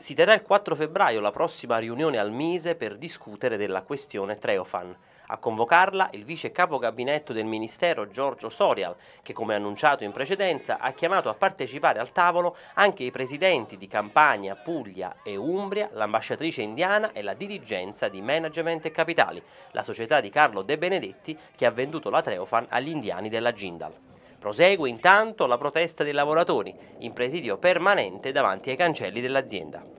Si terrà il 4 febbraio la prossima riunione al Mise per discutere della questione Treofan. A convocarla il vice capo gabinetto del Ministero Giorgio Sorial, che come annunciato in precedenza ha chiamato a partecipare al tavolo anche i presidenti di Campania, Puglia e Umbria, l'ambasciatrice indiana e la dirigenza di Management e Capitali, la società di Carlo De Benedetti che ha venduto la Treofan agli indiani della Jindal. Prosegue intanto la protesta dei lavoratori in presidio permanente davanti ai cancelli dell'azienda.